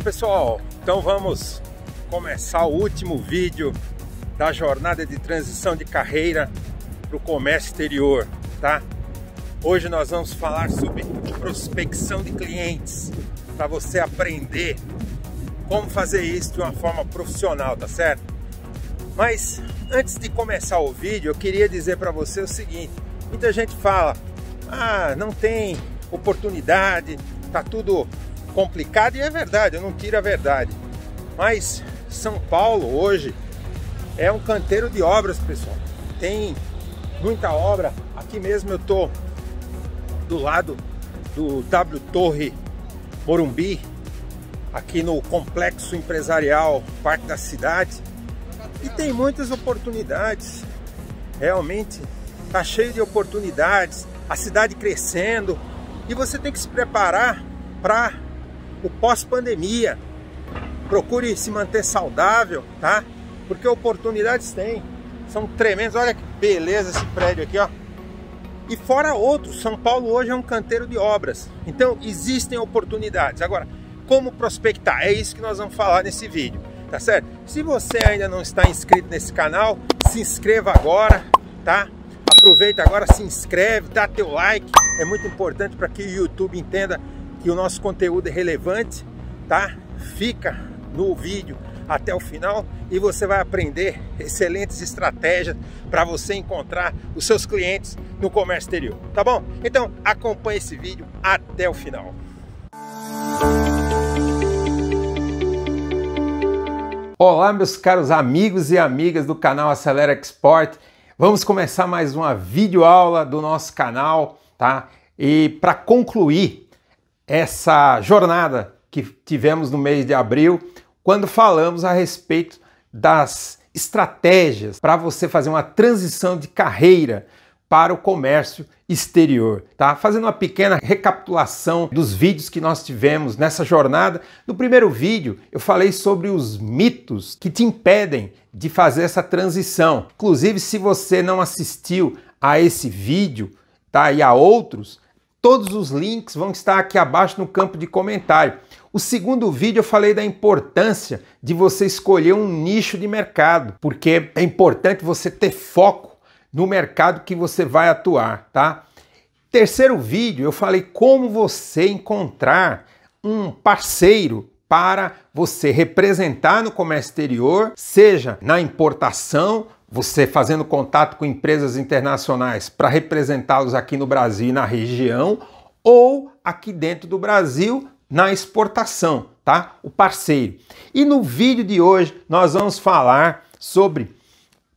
pessoal, então vamos começar o último vídeo da jornada de transição de carreira para o comércio exterior, tá? Hoje nós vamos falar sobre prospecção de clientes, para você aprender como fazer isso de uma forma profissional, tá certo? Mas antes de começar o vídeo, eu queria dizer para você o seguinte: muita gente fala, ah, não tem oportunidade, tá tudo complicado e é verdade, eu não tiro a verdade. Mas São Paulo hoje é um canteiro de obras, pessoal. Tem muita obra. Aqui mesmo eu tô do lado do W Torre Morumbi, aqui no complexo empresarial Parque da Cidade. E tem muitas oportunidades. Realmente tá cheio de oportunidades, a cidade crescendo e você tem que se preparar para o pós-pandemia. Procure se manter saudável, tá? Porque oportunidades tem. São tremendas. Olha que beleza esse prédio aqui, ó. E fora outros, São Paulo hoje é um canteiro de obras. Então existem oportunidades. Agora, como prospectar? É isso que nós vamos falar nesse vídeo, tá certo? Se você ainda não está inscrito nesse canal, se inscreva agora, tá? Aproveita agora, se inscreve, dá teu like, é muito importante para que o YouTube entenda que o nosso conteúdo é relevante, tá? Fica no vídeo até o final e você vai aprender excelentes estratégias para você encontrar os seus clientes no comércio exterior, tá bom? Então acompanhe esse vídeo até o final. Olá, meus caros amigos e amigas do canal Acelera Export. Vamos começar mais uma videoaula do nosso canal, tá? E para concluir essa jornada que tivemos no mês de abril, quando falamos a respeito das estratégias para você fazer uma transição de carreira para o comércio exterior, tá? Fazendo uma pequena recapitulação dos vídeos que nós tivemos nessa jornada. No primeiro vídeo, eu falei sobre os mitos que te impedem de fazer essa transição. Inclusive, se você não assistiu a esse vídeo, tá? E a outros, Todos os links vão estar aqui abaixo no campo de comentário. O segundo vídeo eu falei da importância de você escolher um nicho de mercado, porque é importante você ter foco no mercado que você vai atuar, tá? Terceiro vídeo eu falei como você encontrar um parceiro para você representar no comércio exterior, seja na importação você fazendo contato com empresas internacionais para representá-los aqui no Brasil e na região, ou aqui dentro do Brasil na exportação, tá? O parceiro. E no vídeo de hoje nós vamos falar sobre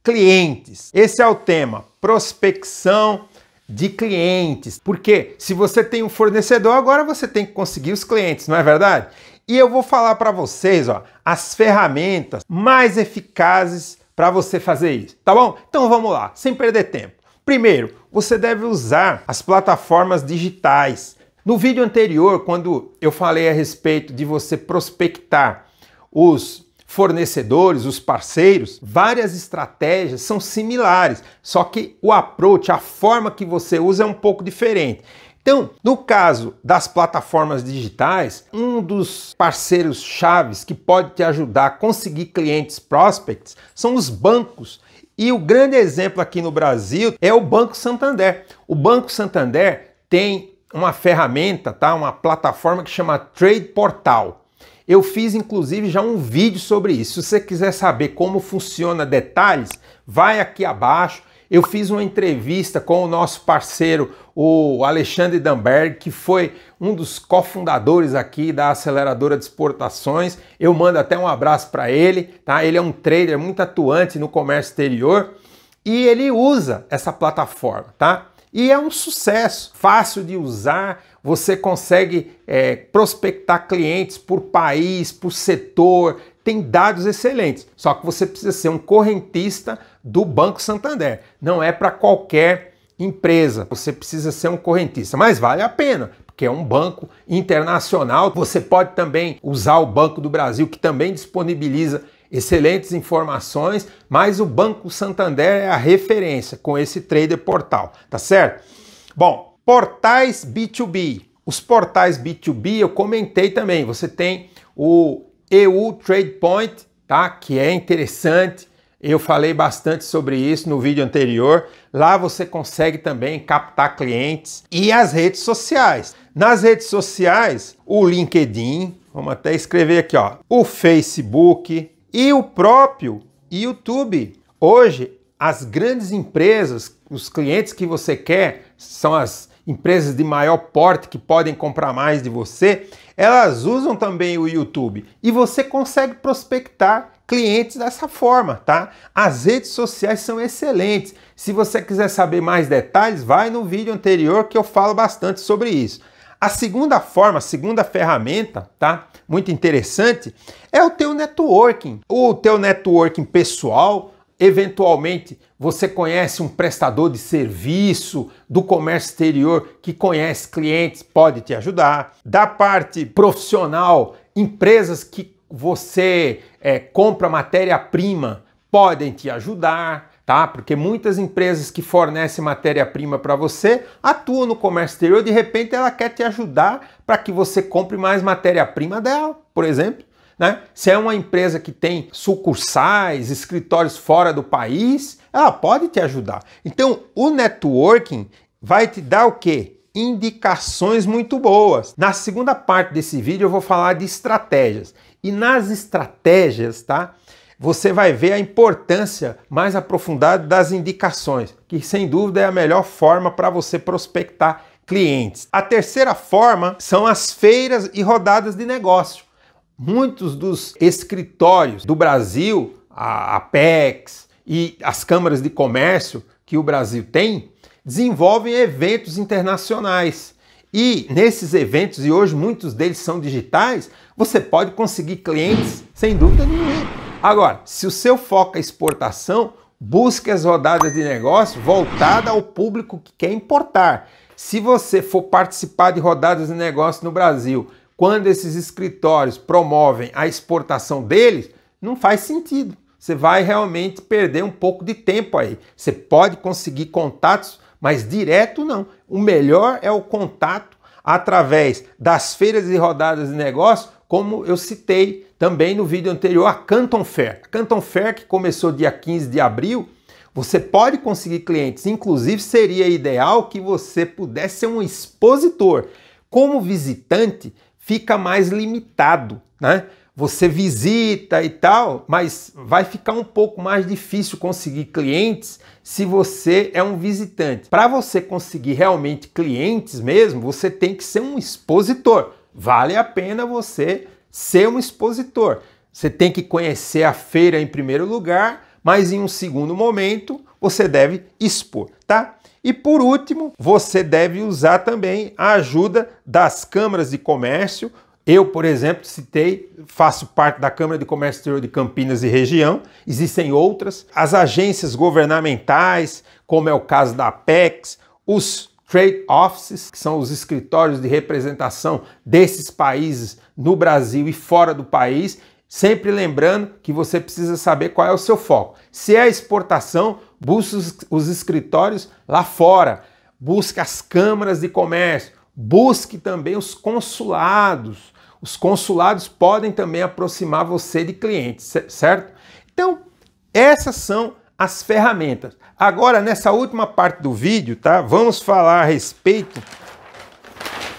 clientes. Esse é o tema, prospecção de clientes. Porque se você tem um fornecedor, agora você tem que conseguir os clientes, não é verdade? E eu vou falar para vocês, ó, as ferramentas mais eficazes para você fazer isso, tá bom? Então vamos lá, sem perder tempo. Primeiro, você deve usar as plataformas digitais. No vídeo anterior, quando eu falei a respeito de você prospectar os fornecedores, os parceiros, várias estratégias são similares, só que o approach, a forma que você usa é um pouco diferente. Então, no caso das plataformas digitais, um dos parceiros chaves que pode te ajudar a conseguir clientes prospects são os bancos. E o grande exemplo aqui no Brasil é o Banco Santander. O Banco Santander tem uma ferramenta, tá? Uma plataforma que chama Trade Portal. Eu fiz inclusive já um vídeo sobre isso. Se você quiser saber como funciona detalhes, vai aqui abaixo eu fiz uma entrevista com o nosso parceiro, o Alexandre Damberg, que foi um dos cofundadores aqui da aceleradora de exportações. Eu mando até um abraço para ele, tá? Ele é um trader muito atuante no comércio exterior e ele usa essa plataforma, tá? E é um sucesso, fácil de usar. Você consegue é, prospectar clientes por país, por setor, tem dados excelentes. Só que você precisa ser um correntista do Banco Santander. Não é para qualquer empresa. Você precisa ser um correntista, mas vale a pena, porque é um banco internacional. Você pode também usar o Banco do Brasil, que também disponibiliza excelentes informações, mas o Banco Santander é a referência com esse trader portal, tá certo? Bom, portais B2B. Os portais B2B eu comentei também. Você tem o EU Trade Point, tá? Que é interessante eu falei bastante sobre isso no vídeo anterior. Lá você consegue também captar clientes e as redes sociais. Nas redes sociais, o LinkedIn, vamos até escrever aqui, ó, o Facebook e o próprio YouTube. Hoje, as grandes empresas, os clientes que você quer são as empresas de maior porte que podem comprar mais de você, elas usam também o YouTube e você consegue prospectar clientes dessa forma, tá? As redes sociais são excelentes. Se você quiser saber mais detalhes, vai no vídeo anterior que eu falo bastante sobre isso. A segunda forma, a segunda ferramenta, tá? Muito interessante, é o teu networking. O teu networking pessoal, eventualmente você conhece um prestador de serviço do comércio exterior que conhece clientes, pode te ajudar. Da parte profissional, empresas que você é, compra matéria-prima podem te ajudar, tá? Porque muitas empresas que fornecem matéria-prima para você atuam no comércio exterior, de repente ela quer te ajudar para que você compre mais matéria-prima dela, por exemplo. Né? Se é uma empresa que tem sucursais, escritórios fora do país, ela pode te ajudar. Então, o networking vai te dar o quê? Indicações muito boas. Na segunda parte desse vídeo, eu vou falar de estratégias. E nas estratégias, tá? Você vai ver a importância mais aprofundada das indicações, que sem dúvida é a melhor forma para você prospectar clientes. A terceira forma são as feiras e rodadas de negócio. Muitos dos escritórios do Brasil, a Apex e as câmaras de comércio que o Brasil tem, desenvolvem eventos internacionais e nesses eventos, e hoje muitos deles são digitais, você pode conseguir clientes sem dúvida nenhuma. Agora, se o seu foco é exportação, busque as rodadas de negócio voltada ao público que quer importar. Se você for participar de rodadas de negócio no Brasil, quando esses escritórios promovem a exportação deles, não faz sentido. Você vai realmente perder um pouco de tempo aí. Você pode conseguir contatos mas direto não. O melhor é o contato através das feiras e rodadas de negócio, como eu citei também no vídeo anterior, a Canton Fair. A Canton Fair, que começou dia 15 de abril, você pode conseguir clientes, inclusive seria ideal que você pudesse ser um expositor. Como visitante, fica mais limitado, né? você visita e tal, mas vai ficar um pouco mais difícil conseguir clientes se você é um visitante. Para você conseguir realmente clientes mesmo, você tem que ser um expositor. Vale a pena você ser um expositor. Você tem que conhecer a feira em primeiro lugar, mas em um segundo momento você deve expor, tá? E por último, você deve usar também a ajuda das câmaras de comércio eu, por exemplo, citei, faço parte da Câmara de Comércio Exterior de Campinas e região, existem outras, as agências governamentais, como é o caso da Apex, os trade offices, que são os escritórios de representação desses países no Brasil e fora do país, sempre lembrando que você precisa saber qual é o seu foco. Se é exportação, busque os escritórios lá fora, busque as câmaras de comércio, busque também os consulados os consulados podem também aproximar você de clientes, certo? Então, essas são as ferramentas. Agora, nessa última parte do vídeo, tá? Vamos falar a respeito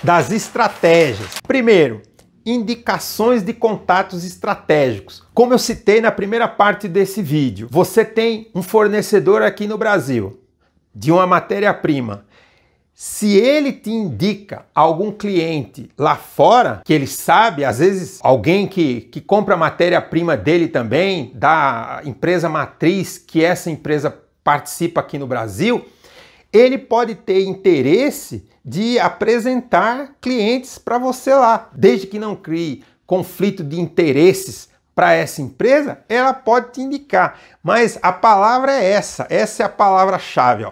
das estratégias. Primeiro, indicações de contatos estratégicos. Como eu citei na primeira parte desse vídeo, você tem um fornecedor aqui no Brasil de uma matéria-prima se ele te indica algum cliente lá fora, que ele sabe, às vezes alguém que, que compra a matéria-prima dele também, da empresa matriz que essa empresa participa aqui no Brasil, ele pode ter interesse de apresentar clientes para você lá. Desde que não crie conflito de interesses para essa empresa, ela pode te indicar. Mas a palavra é essa, essa é a palavra-chave,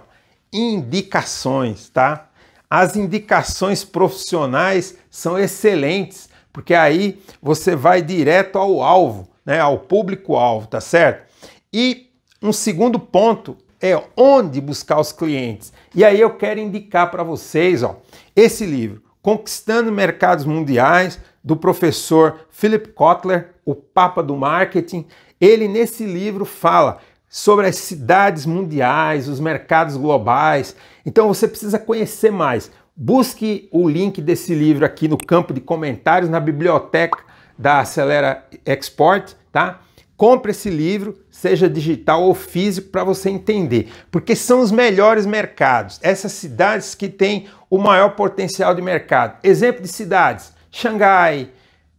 indicações, tá? As indicações profissionais são excelentes, porque aí você vai direto ao alvo, né, ao público-alvo, tá certo? E um segundo ponto é onde buscar os clientes. E aí eu quero indicar para vocês ó, esse livro, Conquistando Mercados Mundiais, do professor Philip Kotler, o Papa do Marketing. Ele, nesse livro, fala sobre as cidades mundiais, os mercados globais. Então você precisa conhecer mais. Busque o link desse livro aqui no campo de comentários na biblioteca da Acelera Export, tá? Compre esse livro, seja digital ou físico, para você entender, porque são os melhores mercados, essas cidades que têm o maior potencial de mercado. Exemplo de cidades: Xangai,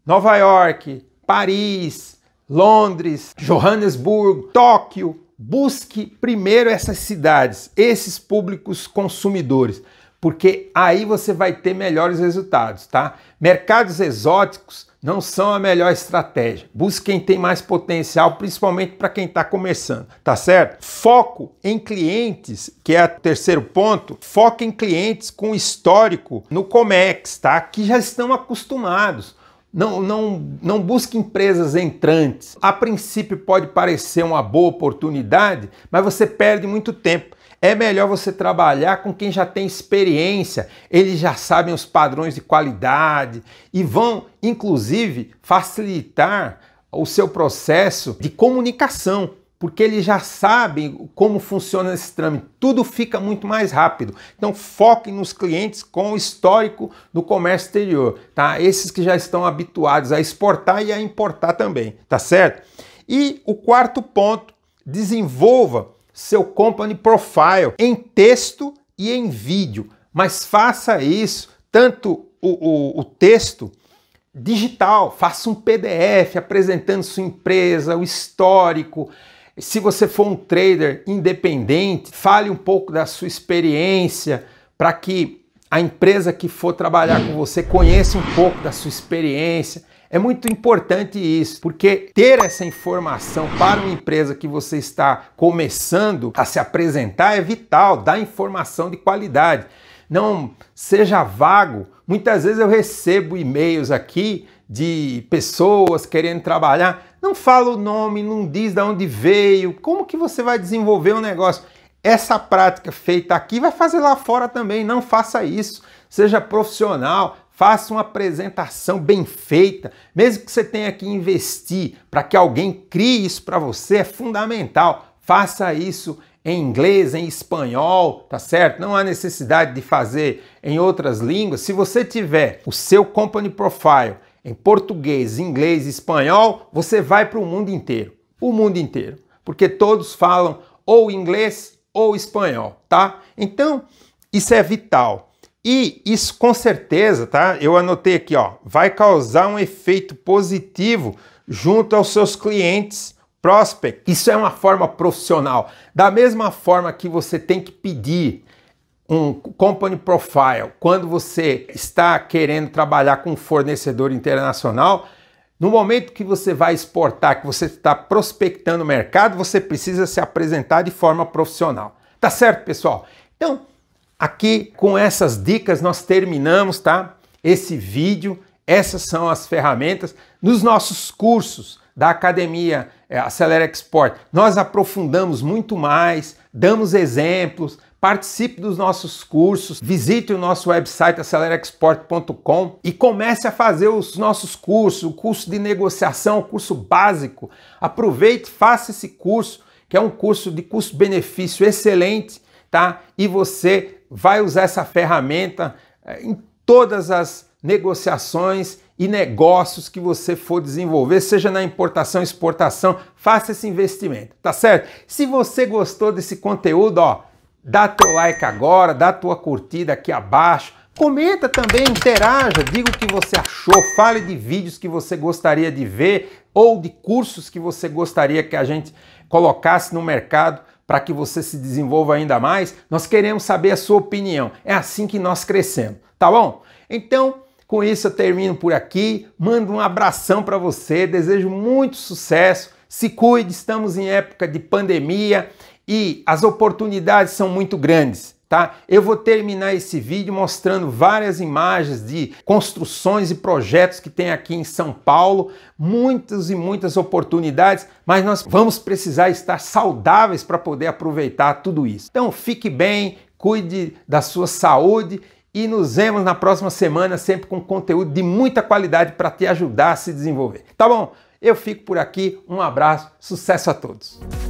Nova York, Paris, Londres, Johannesburgo, Tóquio, Busque primeiro essas cidades, esses públicos consumidores, porque aí você vai ter melhores resultados, tá? Mercados exóticos não são a melhor estratégia. Busque quem tem mais potencial, principalmente para quem está começando, tá certo? Foco em clientes, que é o terceiro ponto. Foco em clientes com histórico no Comex, tá? Que já estão acostumados. Não, não, não busque empresas entrantes. A princípio pode parecer uma boa oportunidade, mas você perde muito tempo. É melhor você trabalhar com quem já tem experiência, eles já sabem os padrões de qualidade e vão, inclusive, facilitar o seu processo de comunicação porque eles já sabem como funciona esse trâmite. Tudo fica muito mais rápido. Então foque nos clientes com o histórico do comércio exterior, tá? Esses que já estão habituados a exportar e a importar também, tá certo? E o quarto ponto, desenvolva seu company profile em texto e em vídeo, mas faça isso tanto o, o, o texto digital, faça um PDF apresentando sua empresa, o histórico, se você for um trader independente, fale um pouco da sua experiência para que a empresa que for trabalhar com você conheça um pouco da sua experiência. É muito importante isso, porque ter essa informação para uma empresa que você está começando a se apresentar é vital, dá informação de qualidade. Não seja vago. Muitas vezes eu recebo e-mails aqui de pessoas querendo trabalhar, não fala o nome, não diz de onde veio, como que você vai desenvolver o um negócio? Essa prática feita aqui vai fazer lá fora também, não faça isso. Seja profissional, faça uma apresentação bem feita, mesmo que você tenha que investir para que alguém crie isso para você, é fundamental. Faça isso em inglês, em espanhol, tá certo? Não há necessidade de fazer em outras línguas. Se você tiver o seu company profile em português, inglês, espanhol, você vai para o mundo inteiro. O mundo inteiro. Porque todos falam ou inglês ou espanhol, tá? Então, isso é vital. E isso com certeza, tá? Eu anotei aqui, ó, vai causar um efeito positivo junto aos seus clientes prospect. Isso é uma forma profissional. Da mesma forma que você tem que pedir, um company profile, quando você está querendo trabalhar com um fornecedor internacional, no momento que você vai exportar, que você está prospectando o mercado, você precisa se apresentar de forma profissional. Tá certo, pessoal? Então, aqui com essas dicas nós terminamos, tá? Esse vídeo, essas são as ferramentas nos nossos cursos da academia é, Acelera Export. Nós aprofundamos muito mais, damos exemplos, Participe dos nossos cursos, visite o nosso website acelerexport.com e comece a fazer os nossos cursos, o curso de negociação, o curso básico. Aproveite, faça esse curso, que é um curso de custo-benefício excelente, tá? E você vai usar essa ferramenta eh, em todas as negociações e negócios que você for desenvolver, seja na importação, exportação, faça esse investimento, tá certo? Se você gostou desse conteúdo, ó, Dá teu like agora, dá tua curtida aqui abaixo. Comenta também, interaja, diga o que você achou, fale de vídeos que você gostaria de ver ou de cursos que você gostaria que a gente colocasse no mercado para que você se desenvolva ainda mais. Nós queremos saber a sua opinião. É assim que nós crescemos, tá bom? Então, com isso eu termino por aqui. Mando um abração para você, desejo muito sucesso. Se cuide, estamos em época de pandemia e as oportunidades são muito grandes. Tá? Eu vou terminar esse vídeo mostrando várias imagens de construções e projetos que tem aqui em São Paulo, muitas e muitas oportunidades, mas nós vamos precisar estar saudáveis para poder aproveitar tudo isso. Então fique bem, cuide da sua saúde e nos vemos na próxima semana, sempre com conteúdo de muita qualidade para te ajudar a se desenvolver. Tá bom? Eu fico por aqui, um abraço, sucesso a todos!